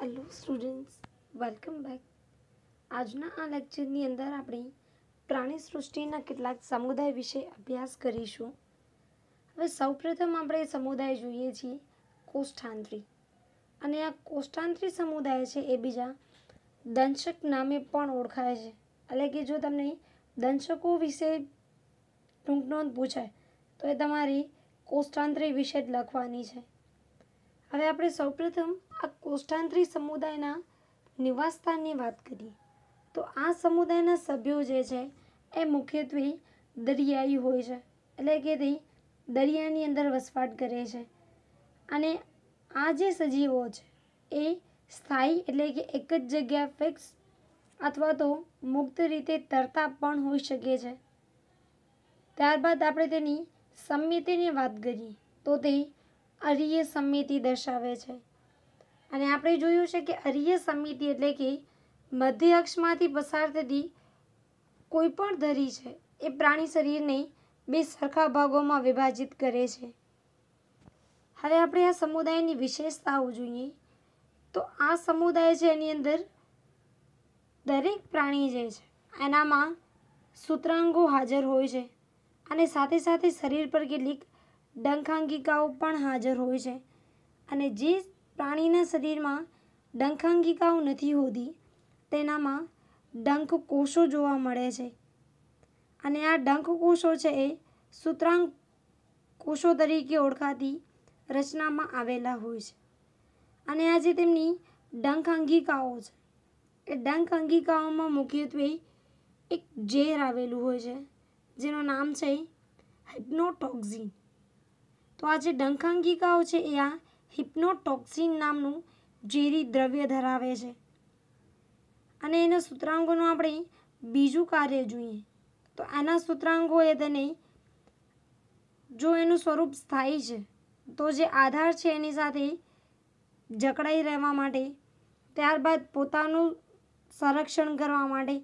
hello students welcome back આજના આ લેક્ચરની અંદર આપણે પ્રાણી સૃષ્ટિના કેટલાક સમુદાય વિશે અભ્યાસ કરીશું હવે સૌપ્રથમ આપણે સમુદાય જોઈએ છીએ કોષ્ઠાંત્રી અને આ કોષ્ઠાંત્રી સમુદાય છે એ બીજા દંશક નામે પણ ઓળખાય છે એટલે કે જો તમને દંશકો વિશે ટૂંક નોંધ પૂછાય તો એ તમારી કોષ્ઠાંત્રી વિશે જ લખવાની છે હવે આપણે સૌપ્રથમ આ કોષ્ઠાંત્રી સમુદાયના નિવાસ સ્થાનની વાત કરીએ તો આ સમુદાયના સભ્યો જે છે એ મુખ્યત્વે દરિયાઈ હોય છે એટલે કે તે દરિયાની અંદર વસવાટ કરે છે અને આ જે સજીવો છે એ સ્થાયી એટલે કે એક જ જગ્યા ફિક્સ અથવા તો મુક્ત રીતે તરતા પણ હોઈ શકે છે ત્યારબાદ આપણે તેની સમિતિની વાત કરીએ તો તે અરીય સમિતિ દર્શાવે છે અને આપણે જોયું છે કે અરીય સમિતિ એટલે કે મધ્ય અક્ષમાંથી પસાર થતી કોઈ પણ ધરી છે એ પ્રાણી શરીરને બે સરખા ભાગોમાં વિભાજિત કરે છે હવે આપણે આ સમુદાયની વિશેષતાઓ જોઈએ તો આ સમુદાય છે એની અંદર દરેક પ્રાણી જે છે એનામાં સૂત્રાંગો હાજર હોય છે અને સાથે સાથે શરીર પર કેટલીક ડંખાંગિકાઓ પણ હાજર હોય છે અને જે પ્રાણીના શરીરમાં ડંખાંગિકાઓ નથી હોતી તેનામાં ડંખ કોષો જોવા મળે છે અને આ ડંખ કોષો છે એ સૂત્રાંગ કોષો તરીકે ઓળખાતી રચનામાં આવેલા હોય છે અને આ જે તેમની ડંખ અંગિકાઓ છે એ ડંખ અંગિકાઓમાં મુખ્યત્વે એક ઝેર આવેલું હોય છે જેનું નામ છે હિપ્નોટોક્ઝિન તો આ જે ડંખાંગિકાઓ છે એ આ હિપ્નોટોક્સિન નામનું ઝેરી દ્રવ્ય ધરાવે છે અને એના સૂત્રાંગોનું આપણે બીજું કાર્ય જોઈએ તો આના સૂત્રાંગો એ તેને જો એનું સ્વરૂપ સ્થાયી છે તો જે આધાર છે એની સાથે જકડાઈ રહેવા માટે ત્યારબાદ પોતાનું સંરક્ષણ કરવા માટે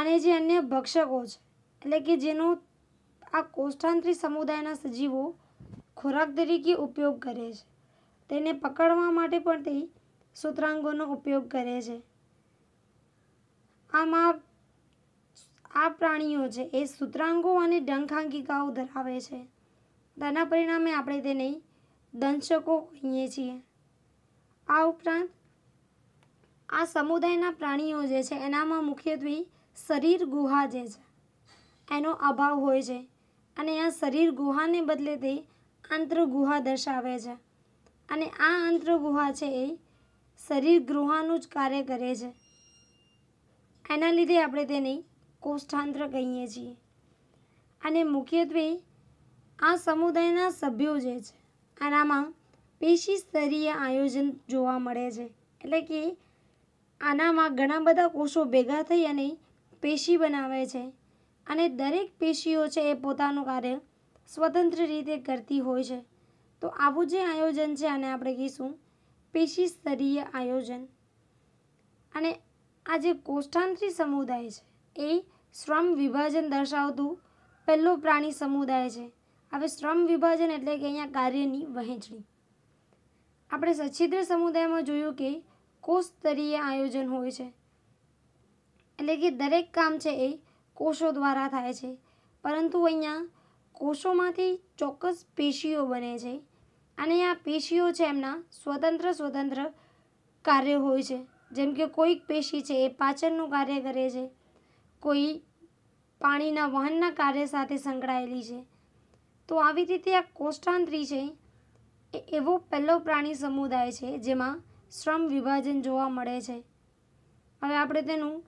અને જે અન્ય ભક્ષકો છે એટલે કે જેનો આ કોષ્ટાંત્રી સમુદાયના સજીવો ખોરાક તરીકે ઉપયોગ કરે છે તેને પકડવા માટે પણ તે સૂત્રાંગોનો ઉપયોગ કરે છે આમાં આ પ્રાણીઓ છે એ સૂત્રાંગો અને ડંખાંગિકાઓ ધરાવે છે તેના પરિણામે આપણે તેને દંશકો કહીએ છીએ આ ઉપરાંત આ સમુદાયના પ્રાણીઓ જે છે એનામાં મુખ્યત્વે શરીર ગુહા જે છે એનો અભાવ હોય છે અને આ શરીર ગુહાને બદલે તે આંત્રગુહા દર્શાવે છે અને આ આંત્રગુહા છે એ શરીર ગૃહાનું જ કાર્ય કરે છે એના લીધે આપણે તેને કોષ્ઠાંત્ર કહીએ છીએ અને મુખ્યત્વે આ સમુદાયના સભ્યો જે છે આનામાં પેશી સ્તરીય આયોજન જોવા મળે છે એટલે કે આનામાં ઘણા બધા કોષો ભેગા થઈ અને પેશી બનાવે છે અને દરેક પેશીઓ છે એ પોતાનું કાર્ય સ્વતંત્ર રીતે કરતી હોય છે તો આવું જે આયોજન છે આને આપણે કહીશું પેશી સ્તરીય આયોજન અને આ જે કોષ્ઠાંત્રી સમુદાય છે એ શ્રમ વિભાજન દર્શાવતું પહેલો પ્રાણી સમુદાય છે હવે શ્રમ વિભાજન એટલે કે અહીંયા કાર્યની વહેંચણી આપણે સચ્છિદ્ર સમુદાયમાં જોયું કે કોષ સ્તરીય આયોજન હોય છે એટલે કે દરેક કામ છે એ કોષો દ્વારા થાય છે પરંતુ અહીંયા કોષોમાંથી ચોક્કસ પેશીઓ બને છે અને આ પેશીઓ છે એમના સ્વતંત્ર સ્વતંત્ર કાર્ય હોય છે જેમ કે કોઈક પેશી છે એ પાચનનું કાર્ય કરે છે કોઈ પાણીના વહનના કાર્ય સાથે સંકળાયેલી છે તો આવી રીતે આ કોષ્ટાંત્રી છે એ એવો પહેલો પ્રાણી સમુદાય છે જેમાં શ્રમ વિભાજન જોવા મળે છે હવે આપણે તેનું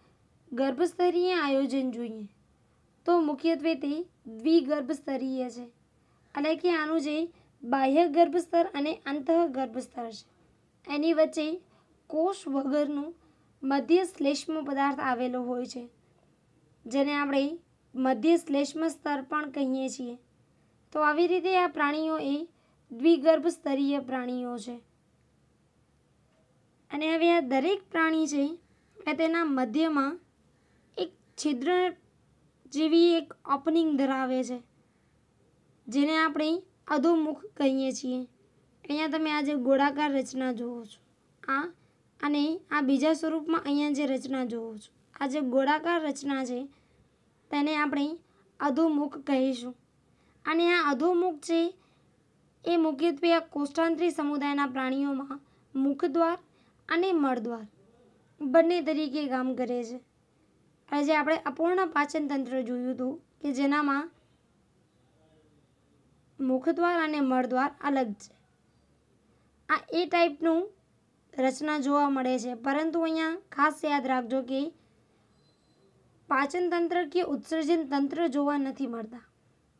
ગર્ભસ્તરીય આયોજન જોઈએ તો મુખ્યત્વે તે દ્વિગર્ભ સ્તરીય છે એટલે કે આનું જે બાહ્ય ગર્ભ સ્તર અને અંતઃ ગર્ભ સ્તર છે એની વચ્ચે કોષ વગરનું મધ્ય શ્લેષ્મ પદાર્થ આવેલો હોય છે જેને આપણે મધ્ય શ્લેષ્મ સ્તર પણ કહીએ છીએ તો આવી રીતે આ પ્રાણીઓ એ દ્વિગર્ભ સ્તરીય પ્રાણીઓ છે અને હવે આ દરેક પ્રાણી છે એ તેના મધ્યમાં એક છિદ્ર જેવી એક ઓપનિંગ ધરાવે છે જેને આપણે અધોમુખ કહીએ છીએ અહીંયા તમે આ જે ગોળાકાર રચના જુઓ છો આ અને આ બીજા સ્વરૂપમાં અહીંયા જે રચના જુઓ છો આ જે ગોળાકાર રચના છે તેને આપણે અધોમુખ કહીશું અને આ અધોમુખ છે એ મુખ્યત્વે આ કોષ્ટાંત્રી સમુદાયના પ્રાણીઓમાં મુખદ્વાર અને મળદ્વાર બંને તરીકે કામ કરે છે આજે આપણે અપૂર્ણ પાચન તંત્ર જોયું હતું કે જેનામાં મુખદ્વાર અને મળદ્વાર અલગ છે આ એ ટાઈપનું રચના જોવા મળે છે પરંતુ અહીંયા ખાસ યાદ રાખજો કે પાચન તંત્ર કે ઉત્સર્જન તંત્ર જોવા નથી મળતા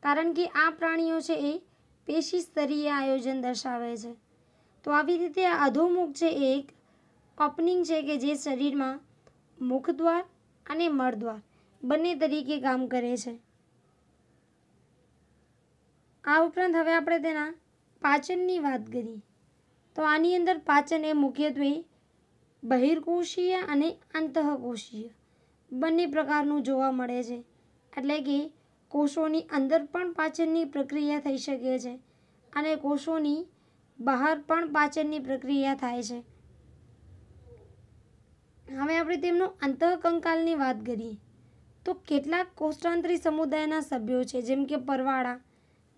કારણ કે આ પ્રાણીઓ છે એ પેશી સ્તરીય આયોજન દર્શાવે છે તો આવી રીતે આ અધોમુખ છે એક ઓપનિંગ છે કે જે શરીરમાં મુખદ્વાર અને મળદ્વાર બંને તરીકે કામ કરે છે આ ઉપરાંત હવે આપણે તેના પાચનની વાત કરીએ તો આની અંદર પાચન એ મુખ્યત્વે બહિર્કોષીય અને અંતઃકોષીય બંને પ્રકારનું જોવા મળે છે એટલે કે કોષોની અંદર પણ પાચનની પ્રક્રિયા થઈ શકે છે અને કોષોની બહાર પણ પાચનની પ્રક્રિયા થાય છે હવે આપણે તેમનો અંતઃકંકાલની વાત કરીએ તો કેટલાક કોષ્ટાંતરી સમુદાયના સભ્યો છે જેમ કે પરવાળા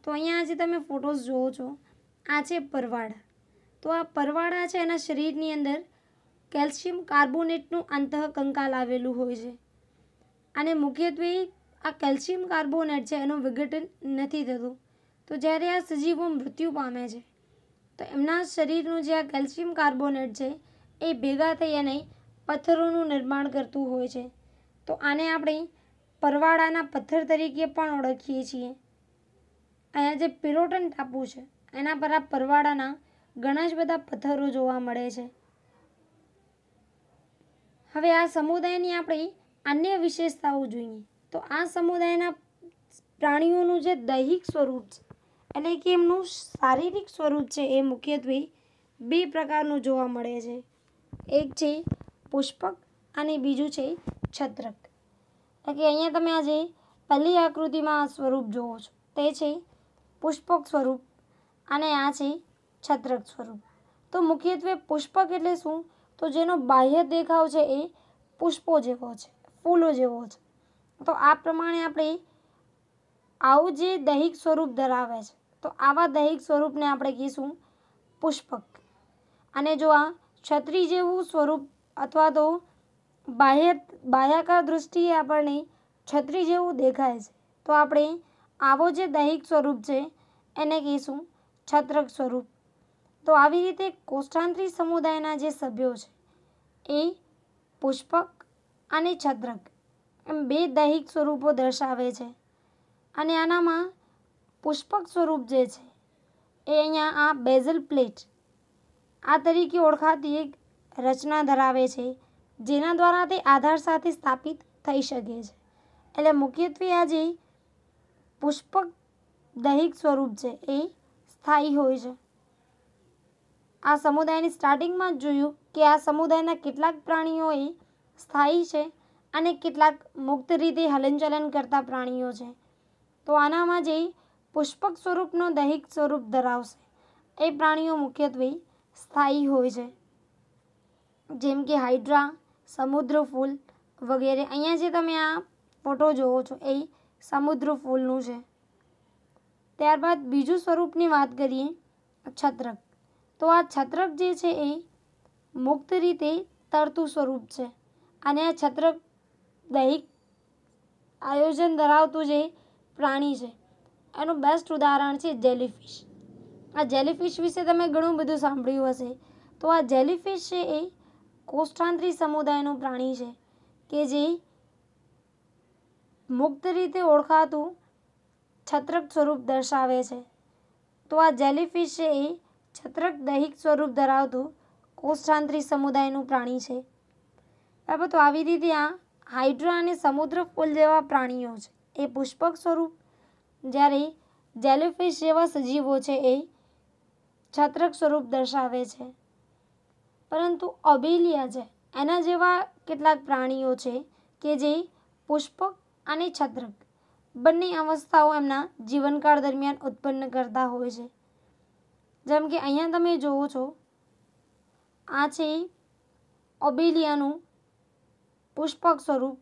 તો અહીંયા આજે તમે ફોટોઝ જુઓ છો આ છે પરવાળા તો આ પરવાળા છે એના શરીરની અંદર કેલ્શિયમ કાર્બોનેટનું અંતઃકંકાલ આવેલું હોય છે અને મુખ્યત્વે આ કેલ્શિયમ કાર્બોનેટ છે એનું વિઘટન નથી થતું તો જ્યારે આ સજીવો મૃત્યુ પામે છે તો એમના શરીરનું જે આ કેલ્શિયમ કાર્બોનેટ છે એ ભેગા થઈ અને પથ્થરોનું નિર્માણ કરતું હોય છે તો આને આપણે પરવાળાના પથ્થર તરીકે પણ ઓળખીએ છીએ અહીંયા જે પિરોટન ટાપુ છે એના પર આ પરવાળાના ઘણા જ બધા પથ્થરો જોવા મળે છે હવે આ સમુદાયની આપણી અન્ય વિશેષતાઓ જોઈએ તો આ સમુદાયના પ્રાણીઓનું જે દૈહિક સ્વરૂપ છે એટલે કે એમનું શારીરિક સ્વરૂપ છે એ મુખ્યત્વે બે પ્રકારનું જોવા મળે છે એક છે પુષ્પક અને બીજું છે છત્રક કે અહીંયા તમે આજે પહેલી આકૃતિમાં સ્વરૂપ જોવો છો તે છે પુષ્પક સ્વરૂપ અને આ છે છત્રક સ્વરૂપ તો મુખ્યત્વે પુષ્પક એટલે શું તો જેનો બાહ્ય દેખાવ છે એ પુષ્પો જેવો છે ફૂલો જેવો છે તો આ પ્રમાણે આપણે આવું જે દૈહિક સ્વરૂપ ધરાવે છે તો આવા દૈહિક સ્વરૂપને આપણે કહીશું પુષ્પક અને જો આ છત્રી જેવું સ્વરૂપ અથવા તો બાહ્ય બાહ્યાકાર દૃષ્ટિએ આપણને છત્રી જેવું દેખાય છે તો આપણે આવો જે દૈહિક સ્વરૂપ છે એને કહીશું છત્રક સ્વરૂપ તો આવી રીતે કોષ્ટાંત્રી સમુદાયના જે સભ્યો છે એ પુષ્પક અને છત્રક એમ બે દૈહિક સ્વરૂપો દર્શાવે છે અને આનામાં પુષ્પક સ્વરૂપ જે છે એ અહીંયા આ બેઝલ પ્લેટ આ તરીકે ઓળખાતી એક રચના ધરાવે છે જેના દ્વારા તે આધાર સાથે સ્થાપિત થઈ શકે છે એટલે મુખ્યત્વે આ જે પુષ્પક દૈહિક સ્વરૂપ છે એ સ્થાયી હોય છે આ સમુદાયની સ્ટાર્ટિંગમાં જ જોયું કે આ સમુદાયના કેટલાક પ્રાણીઓ એ સ્થાયી છે અને કેટલાક મુક્ત રીતે હલનચલન કરતા પ્રાણીઓ છે તો આનામાં જે પુષ્પક સ્વરૂપનો દૈહિક સ્વરૂપ ધરાવશે એ પ્રાણીઓ મુખ્યત્વે સ્થાયી હોય છે જેમ કે હાઇડ્રા સમુદ્ર ફૂલ વગેરે અહીંયા જે તમે આ ફોટો જોવો છો એ સમુદ્ર ફૂલનું છે ત્યારબાદ બીજું સ્વરૂપની વાત કરીએ છત્રક તો આ છત્રક જે છે એ મુક્ત રીતે તરતું સ્વરૂપ છે અને આ છત્રક દૈહિક આયોજન ધરાવતું જે પ્રાણી છે એનું બેસ્ટ ઉદાહરણ છે જેલીફિશ આ જેલીફિશ વિશે તમે ઘણું બધું સાંભળ્યું હશે તો આ જેલીફિશ છે એ કોષ્ઠાંત્રી સમુદાયનું પ્રાણી છે કે જે મુક્ત રીતે ઓળખાતું છત્રક સ્વરૂપ દર્શાવે છે તો આ જેલીફિશ છે એ છત્રક દૈહિક સ્વરૂપ ધરાવતું કોષ્ઠાંત્રી સમુદાયનું પ્રાણી છે બરાબર તો આવી રીતે આ હાઇડ્રા અને સમુદ્ર ફૂલ જેવા પ્રાણીઓ છે એ પુષ્પક સ્વરૂપ જ્યારે જેલીફિશ જેવા સજીવો છે એ છત્રક સ્વરૂપ દર્શાવે છે પરંતુ અબેલિયા છે એના જેવા કેટલાક પ્રાણીઓ છે કે જે પુષ્પક અને છત્રક બંને અવસ્થાઓ એમના જીવનકાળ દરમિયાન ઉત્પન્ન કરતા હોય છે જેમ કે અહીંયા તમે જોવો છો આ છે ઓબેલિયાનું પુષ્પક સ્વરૂપ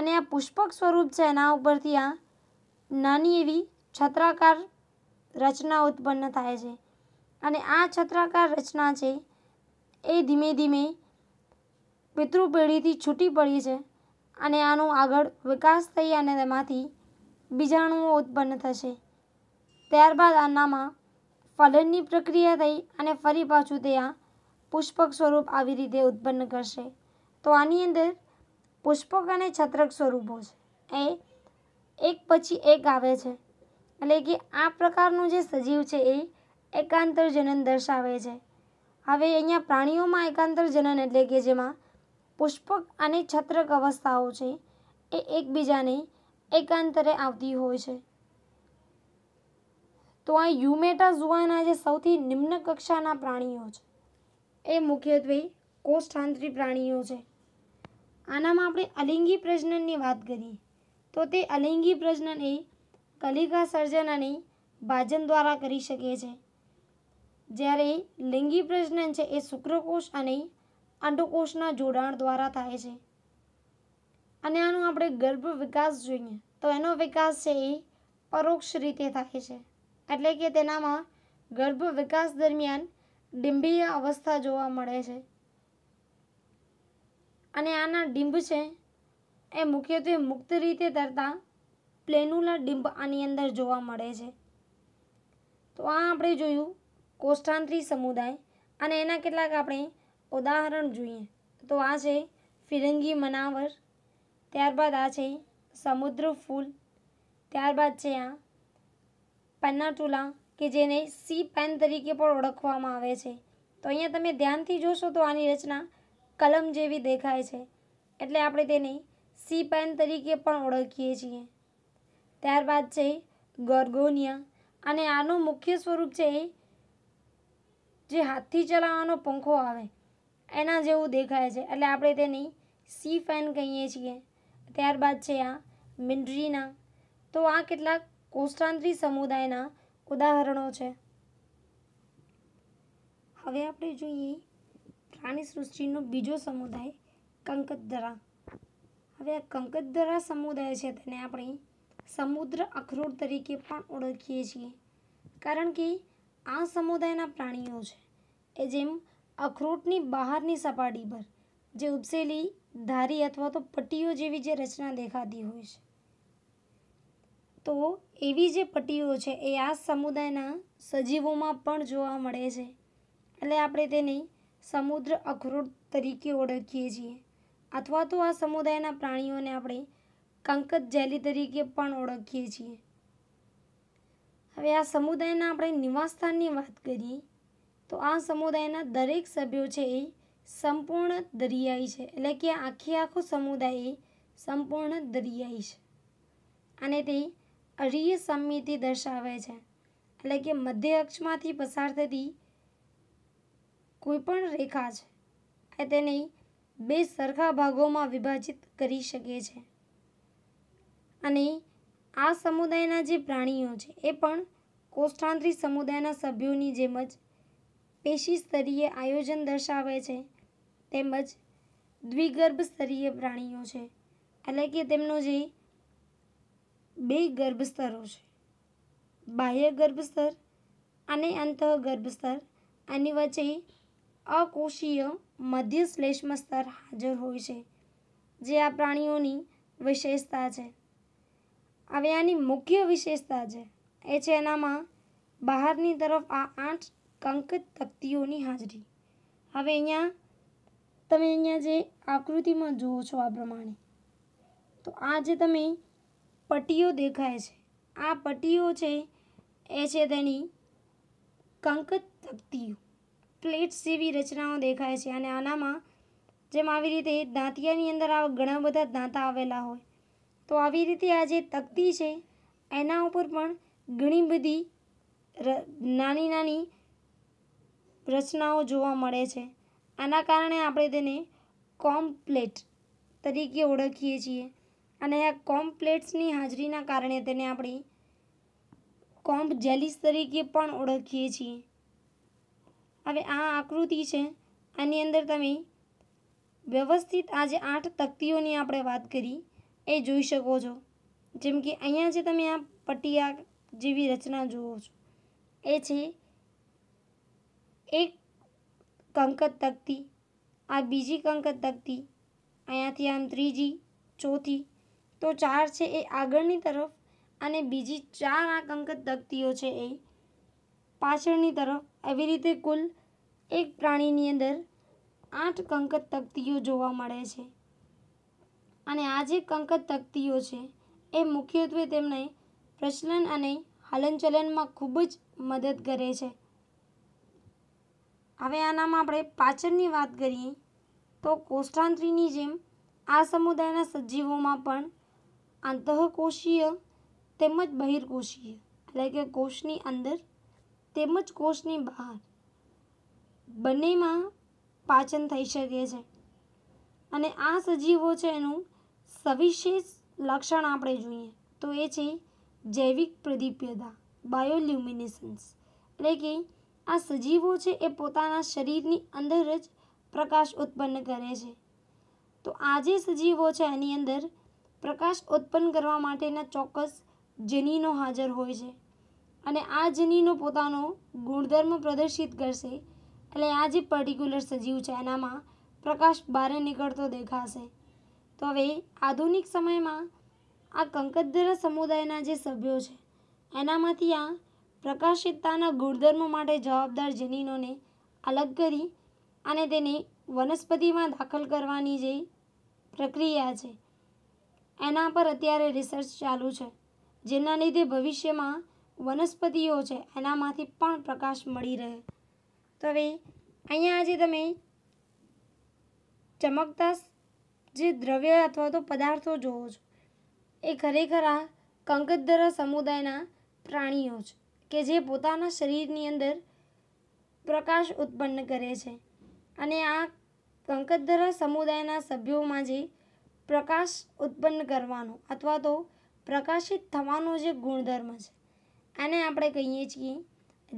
અને આ પુષ્પક સ્વરૂપ છે એના ઉપરથી આ નાની એવી છત્રાકાર રચના ઉત્પન્ન થાય છે અને આ છત્રાકાર રચના છે એ ધીમે ધીમે પિતૃ પેઢીથી છૂટી પડી છે અને આનો આગળ વિકાસ થઈ અને તેમાંથી બીજાણુઓ ઉત્પન્ન થશે ત્યારબાદ આનામાં ફલનની પ્રક્રિયા થઈ અને ફરી પાછું તે આ પુષ્પક સ્વરૂપ આવી રીતે ઉત્પન્ન કરશે તો આની અંદર પુષ્પક અને છત્રક સ્વરૂપો છે એ એક પછી એક આવે છે એટલે કે આ પ્રકારનું જે સજીવ છે એ એકાંતરજનન દર્શાવે છે હવે અહીંયા પ્રાણીઓમાં એકાંતર જનન એટલે કે જેમાં પુષ્પક અને છત્રક અવસ્થાઓ છે એ એકબીજાને એકાંતરે આવતી હોય છે તો આ યુમેટાઝુઆના જે સૌથી નિમ્ન કક્ષાના પ્રાણીઓ છે એ મુખ્યત્વે કોષ્ઠાંતરી પ્રાણીઓ છે આનામાં આપણે અલિંગી પ્રજનનની વાત કરીએ તો તે અલિંગી પ્રજનન એ કલિકા સર્જન અને ભાજન દ્વારા કરી શકે છે જ્યારે લિંગી પ્રજનન છે એ શુક્રકોષ અને અંડકોષના જોડાણ દ્વારા થાય છે અને આનો આપણે ગર્ભ વિકાસ જોઈએ તો એનો વિકાસ છે એ પરોક્ષ રીતે થાય છે એટલે કે તેનામાં ગર્ભ વિકાસ દરમિયાન ડિંબીય અવસ્થા જોવા મળે છે અને આના ડિંબ છે એ મુખ્યત્વે મુક્ત રીતે તરતા પ્લેનુલા ડિંબ આની અંદર જોવા મળે છે તો આ આપણે જોયું કોષ્ઠાંત્રી સમુદાય અને એના કેટલાક આપણે ઉદાહરણ જોઈએ તો આ છે ફિરંગી મનાવર ત્યારબાદ આ છે સમુદ્ર ફૂલ ત્યારબાદ છે આ પન્નાટુલા કે જેને સી પેન તરીકે પણ ઓળખવામાં આવે છે તો અહીંયા તમે ધ્યાનથી જોશો તો આની રચના કલમ જેવી દેખાય છે એટલે આપણે તેને સી પેન તરીકે પણ ઓળખીએ છીએ ત્યારબાદ છે ગોર્ગોનિયા અને આનું મુખ્ય સ્વરૂપ છે જે હાથથી ચલાવવાનો પંખો આવે એના જેવું દેખાય છે એટલે આપણે તેની સી ફેન કહીએ છીએ ત્યારબાદ છે આ મિન્ડ્રીના તો આ કેટલાક કોષ્ટાંત્રી સમુદાયના ઉદાહરણો છે હવે આપણે જોઈએ પ્રાણી સૃષ્ટિનો બીજો સમુદાય કંકતધરા હવે આ કંકતધરા સમુદાય છે તેને આપણે સમુદ્ર અખરોટ તરીકે પણ ઓળખીએ છીએ કારણ કે આ સમુદાયના પ્રાણીઓ છે એ જેમ અખરોટની બહારની સપાટી પર જે ઉપસેલી ધારી અથવા તો પટ્ટીઓ જેવી જે રચના દેખાતી હોય છે તો એવી જે પટ્ટીઓ છે એ આ સમુદાયના સજીવોમાં પણ જોવા મળે છે એટલે આપણે તેને સમુદ્ર અખરોટ તરીકે ઓળખીએ છીએ અથવા તો આ સમુદાયના પ્રાણીઓને આપણે કંકત જેલી તરીકે પણ ઓળખીએ છીએ હવે આ સમુદાયના આપણે નિવાસસ્થાનની વાત કરીએ તો આ સમુદાયના દરેક સભ્યો છે એ સંપૂર્ણ દરિયાઈ છે એટલે કે આખી આખો સમુદાય એ સંપૂર્ણ દરિયાઈ છે અને તે અરીય સમિતિ દર્શાવે છે એટલે કે મધ્ય અક્ષમાંથી પસાર થતી કોઈપણ રેખા છે એ તેને બે સરખા ભાગોમાં વિભાજિત કરી શકે છે અને આ સમુદાયના જે પ્રાણીઓ છે એ પણ કોષ્ઠાંત્રી સમુદાયના સભ્યોની જેમ જ પેશી સ્તરીય આયોજન દર્શાવે છે તેમજ દ્વિગર્ભ સ્તરીય પ્રાણીઓ છે એટલે કે તેમનો જે બે ગર્ભ સ્તરો છે બાહ્ય ગર્ભ સ્તર અને અંતઃ ગર્ભ સ્તર આની વચ્ચે અકોષીય મધ્ય શ્લેષ્મ સ્તર હાજર હોય છે જે આ પ્રાણીઓની વિશેષતા છે હવે આની મુખ્ય વિશેષતા છે એ છે એનામાં બહારની તરફ આ આઠ કંક તકતીઓની હાજરી હવે અહીંયા તમે અહીંયા જે આકૃતિમાં જુઓ છો આ પ્રમાણે તો આ જે તમે પટ્ટીઓ દેખાય છે આ પટ્ટીઓ છે એ છે તેની કંક તકતીઓ પ્લેટ્સ જેવી રચનાઓ દેખાય છે અને આનામાં જેમ આવી રીતે દાંતિયાની અંદર આવા ઘણા બધા દાંતા આવેલા હોય તો આવી રીતે આ જે તકતી છે એના ઉપર પણ ઘણી બધી નાની નાની રચનાઓ જોવા મળે છે આના કારણે આપણે તેને કોમ્પ્લેટ તરીકે ઓળખીએ છીએ અને આ કોમ્પ્લેટ્સની હાજરીના કારણે તેને આપણે કોમ્પ જેલિસ તરીકે પણ ઓળખીએ છીએ હવે આ આકૃતિ છે આની અંદર તમે વ્યવસ્થિત આજે આઠ તકતીઓની આપણે વાત કરી એ જોઈ શકો છો જેમ કે અહીંયા જે તમે આ પટિયા જેવી રચના જુઓ છો એ છે એક કંકત તકતી આ બીજી કંકત તકતી અહીંયાથી આમ ત્રીજી ચોથી તો ચાર છે એ આગળની તરફ અને બીજી ચાર આ કંકત તકતીઓ છે એ પાછળની તરફ આવી રીતે કુલ એક પ્રાણીની અંદર આઠ કંકત તકતીઓ જોવા મળે છે અને આ જે કંકત તકતીઓ છે એ મુખ્યત્વે તેમને પ્રચલન અને હલનચલનમાં ખૂબ જ મદદ કરે છે હવે આનામાં આપણે પાચનની વાત કરીએ તો કોષ્ઠાંત્રીની જેમ આ સમુદાયના સજીવોમાં પણ આંતઃકોષીય તેમજ બહિર્કોષીય એટલે કે કોષની અંદર તેમજ કોષની બહાર બંનેમાં પાચન થઈ શકે છે અને આ સજીવો છે એનું સવિશેષ લક્ષણ આપણે જોઈએ તો એ છે જૈવિક પ્રદીપ્યતા બાયોલ્યુમિનેશન્સ એટલે કે આ સજીવો છે એ પોતાના શરીરની અંદર જ પ્રકાશ ઉત્પન્ન કરે છે તો આ જે સજીવો છે એની અંદર પ્રકાશ ઉત્પન્ન કરવા માટેના ચોક્કસ જનીનો હાજર હોય છે અને આ જનીનો પોતાનો ગુણધર્મ પ્રદર્શિત કરશે એટલે આ જે પર્ટિક્યુલર સજીવ છે એનામાં પ્રકાશ બહાર નીકળતો દેખાશે તો હવે આધુનિક સમયમાં આ કંકદ્ધરા સમુદાયના જે સભ્યો છે એનામાંથી આ પ્રકાશિતતાના ગુણધર્મો માટે જવાબદાર જનીનોને અલગ કરી અને તેને વનસ્પતિમાં દાખલ કરવાની જે પ્રક્રિયા છે એના પર અત્યારે રિસર્ચ ચાલુ છે જેના લીધે ભવિષ્યમાં વનસ્પતિઓ છે એનામાંથી પણ પ્રકાશ મળી રહે તો હવે અહીંયા આજે તમે ચમકતા જે દ્રવ્ય અથવા તો પદાર્થો જોવો છો એ ખરેખર આ કંકદ્દર સમુદાયના પ્રાણીઓ છે કે જે પોતાના શરીરની અંદર પ્રકાશ ઉત્પન્ન કરે છે અને આ કંકતધરા સમુદાયના સભ્યોમાં જે પ્રકાશ ઉત્પન્ન કરવાનો અથવા તો પ્રકાશિત થવાનો જે ગુણધર્મ છે એને આપણે કહીએ છીએ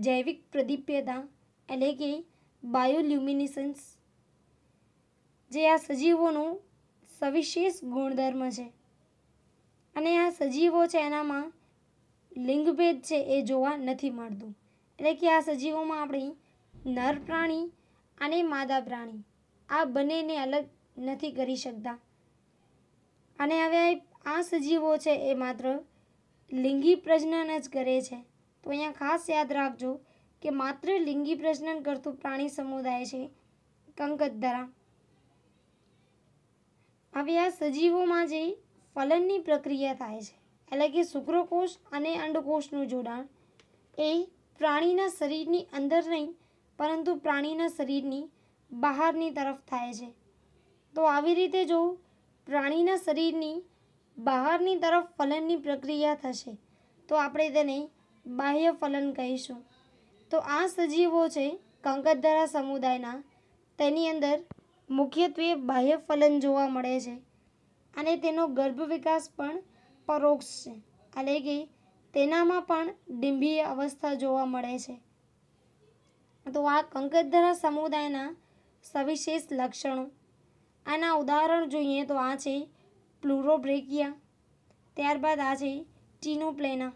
જૈવિક પ્રદીપ્યતા એટલે કે બાયોલ્યુમિનિસન્સ જે આ સજીવોનો સવિશેષ ગુણધર્મ છે અને આ સજીવો છે એનામાં લિંગભેદ છે એ જોવા નથી મળતું એટલે કે આ સજીવોમાં આપણી નર પ્રાણી અને માદા પ્રાણી આ બંનેને અલગ નથી કરી શકતા અને હવે આ સજીવો છે એ માત્ર લિંગી પ્રજનન જ કરે છે તો અહીંયા ખાસ યાદ રાખજો કે માત્ર લિંગી પ્રજનન કરતું પ્રાણી સમુદાય છે કંકતધરા હવે આ સજીવોમાં જે ફલનની પ્રક્રિયા થાય છે એટલે કે શુક્રકોષ અને અંડકોષનું જોડાણ એ પ્રાણીના શરીરની અંદર નહીં પરંતુ પ્રાણીના શરીરની બહારની તરફ થાય છે તો આવી રીતે જો પ્રાણીના શરીરની બહારની તરફ ફલનની પ્રક્રિયા થશે તો આપણે તેને બાહ્ય ફલન કહીશું તો આ સજીવો છે કંકતધારા સમુદાયના તેની અંદર મુખ્યત્વે બાહ્ય ફલન જોવા મળે છે અને તેનો ગર્ભ વિકાસ પણ પરોક્ષ છે એટલે કે તેનામાં પણ ડીંભી અવસ્થા જોવા મળે છે તો આ કંકતધરા સમુદાયના સવિશેષ લક્ષણો આના ઉદાહરણ જોઈએ તો આ છે પ્લુરોબ્રેકિયા ત્યારબાદ આ છે ટીનોપ્લેના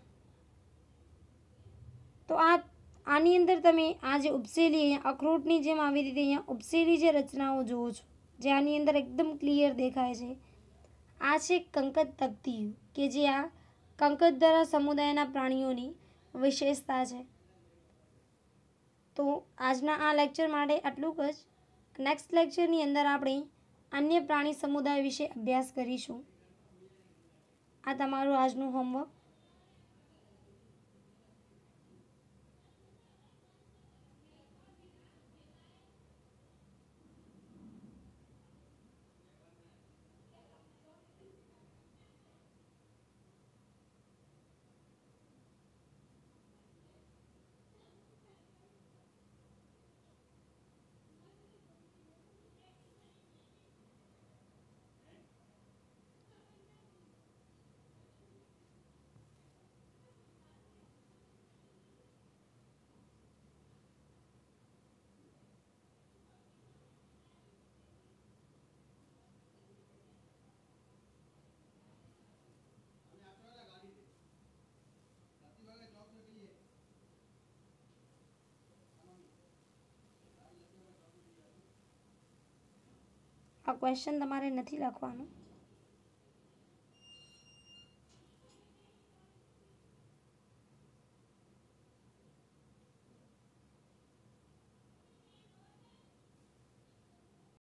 તો આ આની અંદર તમે આ જે ઉપસેલી અહીંયા અખરોટની જેમ આવી રીતે અહીંયા ઉપસેલી જે રચનાઓ જુઓ છો જે આની અંદર એકદમ ક્લિયર દેખાય છે આ છે કંકત તકતીયું કે જે આ કંકતધરા સમુદાયના પ્રાણીઓની વિશેષતા છે તો આજના આ લેક્ચર માટે આટલું જ નેક્સ્ટ લેક્ચરની અંદર આપણે અન્ય પ્રાણી સમુદાય વિશે અભ્યાસ કરીશું આ તમારું આજનું હોમવર્ક આ ક્વેશ્ચન તમારે નથી લખવાનું